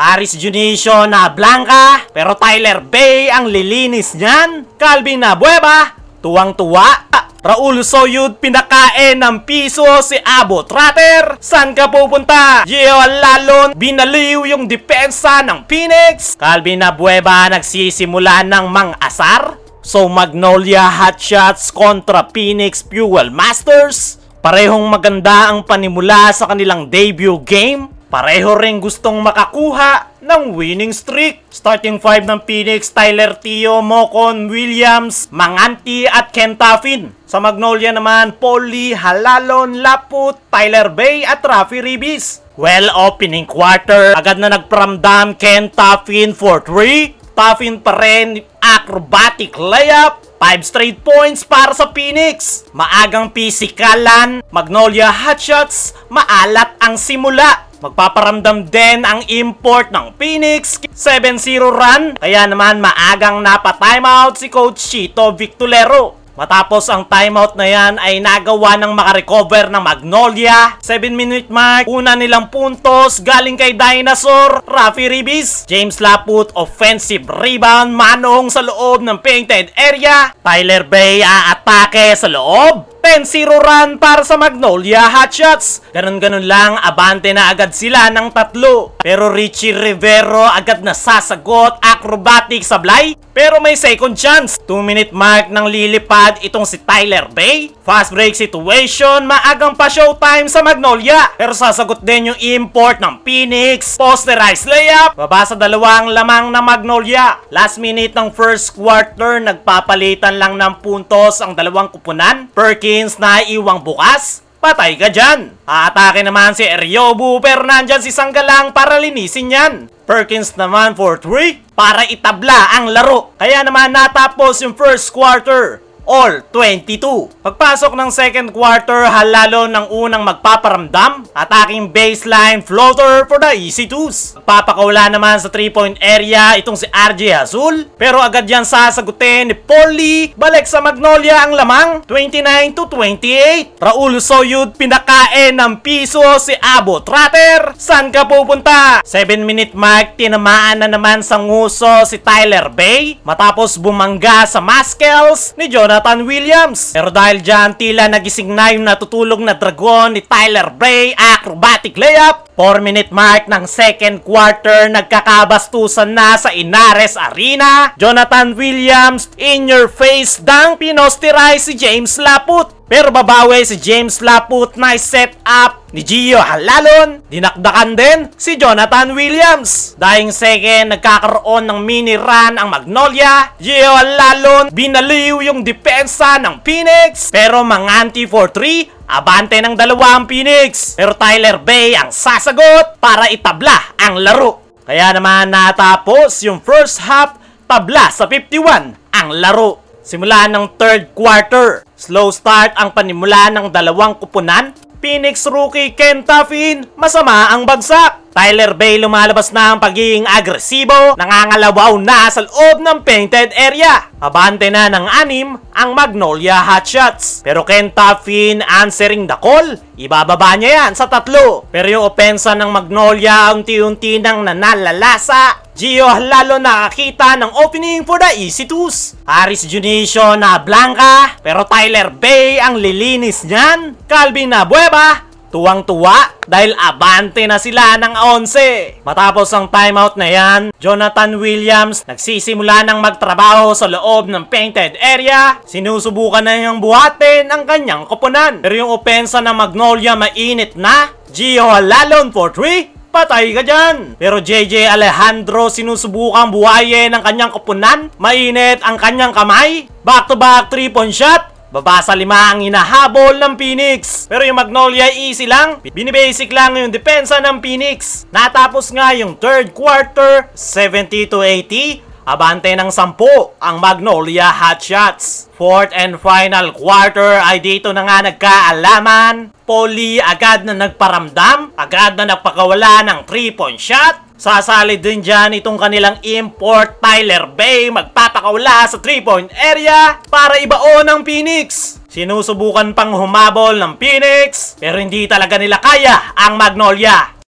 Haris Junicio na blanca, pero Tyler Bay ang lilinis niyan. Calvin Nabueva, tuwang-tuwa. Raul Soyud pinakain ng piso si Abo Trater. San ka pupunta? Gio Lalon binaliw yung depensa ng Phoenix. Calvin Nabueva nagsisimula ng mang-asar. So Magnolia Hotshots kontra Phoenix Fuel Masters. Parehong maganda ang panimula sa kanilang debut game Pareho rin gustong makakuha ng winning streak. Starting 5 ng Phoenix, Tyler Tio, Mocon, Williams, Manganti at Kentafin. Sa Magnolia naman, Polly, Halalon, Laput, Tyler Bay at Rafi Ribis. Well, opening quarter, agad na nagpramdam Kentafin for 3. Taffin pa rin, acrobatic layup. 5 straight points para sa Phoenix. Maagang pisikalan, Magnolia hotshots, maalat ang simula. Magpaparamdam din ang import ng Phoenix 7-0 run. Kaya naman maagang napa-timeout si Coach Chito Victolero. Matapos ang timeout na yan ay nagawa ng makarecover ng Magnolia. 7 minute mark, una nilang puntos galing kay Dinosaur, Rafi Ribis, James Laput, offensive rebound, manong sa loob ng painted area, Tyler Bay aatake sa loob, 10-0 run para sa Magnolia Hotshots. Ganon-ganon lang, abante na agad sila ng tatlo. Pero Richie Rivero agad na sasagot, acrobatic sablay. Pero may second chance. 2 minute mark ng lilipad itong si Tyler Bay. Fast break situation, maagang pa showtime sa Magnolia. Pero sasagot din yung import ng Phoenix, posterized layup, baba sa dalawang lamang na Magnolia. Last minute ng first quarter, nagpapalitan lang ng puntos ang dalawang kupunan. Perkins na iwang bukas, patay ka dyan. Aatake naman si Eriobu pero nandyan si Sanggalang para linisin yan. Perkins naman for 3 para itabla ang laro. Kaya naman natapos yung first quarter all 22. Pagpasok ng second quarter, halalo ng unang magpaparamdam, attacking baseline floater for the easy twos. Papakaula naman sa 3-point area itong si RJ Azul, pero agad yan sasagutin ni Polly. Balik sa Magnolia ang lamang, 29 to 28. Raul Soyud pinakain ng piso si Abo Tratter. San ka pupunta? 7-minute mark, tinamaan na naman sa nguso si Tyler Bay matapos bumangga sa Maskels ni John Jonathan Williams. Pero dahil dyan, tila nagising na yung natutulog na dragon ni Tyler Bray acrobatic layup. 4 minute mark ng second quarter, nagkakabastusan na sa Inares Arena. Jonathan Williams, in your face, dang pinosterize si James Laput. Pero babawi si James Laput na set up ni Gio Halalon. Dinakdakan din si Jonathan Williams. Dahing second, nagkakaroon ng mini run ang Magnolia. Gio Halalon, binaliw yung depensa ng Phoenix. Pero manganti 4-3 Abante ng dalawa ang Phoenix. Pero Tyler Bay ang sasagot para itabla ang laro. Kaya naman natapos yung first half tabla sa 51 ang laro. Simula ng third quarter, slow start ang panimula ng dalawang kupunan. Phoenix rookie Kenta Finn, masama ang bagsak. Tyler Bay lumalabas na ang pagiging agresibo, nangangalawaw na sa loob ng painted area. Abante na ng anim ang Magnolia Hotshots. Pero Ken Tuffin answering the call, ibababa niya yan sa tatlo. Pero yung opensa ng Magnolia unti-unti nang nanalalasa Gio lalo nakakita ng opening for the Easy Twos. Harris Junicio na blanca, pero Tyler Bay ang lilinis niyan. Calvin na buweba, Tuwang-tuwa dahil abante na sila ng 11. Matapos ang timeout na yan, Jonathan Williams nagsisimula ng magtrabaho sa loob ng painted area. Sinusubukan na niyang buhatin ang kanyang koponan. Pero yung opensa ng Magnolia mainit na. Gio Halalon for 3 patay ka dyan. Pero JJ Alejandro sinusubukan buhayin ang kanyang kupunan. Mainit ang kanyang kamay. Back to back 3 point shot. Babasa lima ang hinahabol ng Phoenix. Pero yung Magnolia easy lang. Binibasic lang yung depensa ng Phoenix. Natapos nga yung third quarter, 70 to 80. Abante ng 10 ang Magnolia hot shots. Fourth and final quarter ay dito na nga nagkaalaman. Polly agad na nagparamdam, agad na nagpakawala ng 3-point shot. Sasali din dyan itong kanilang import Tyler Bay magpapakaula sa 3-point area para ibaon ng Phoenix. Sinusubukan pang humabol ng Phoenix pero hindi talaga nila kaya ang Magnolia.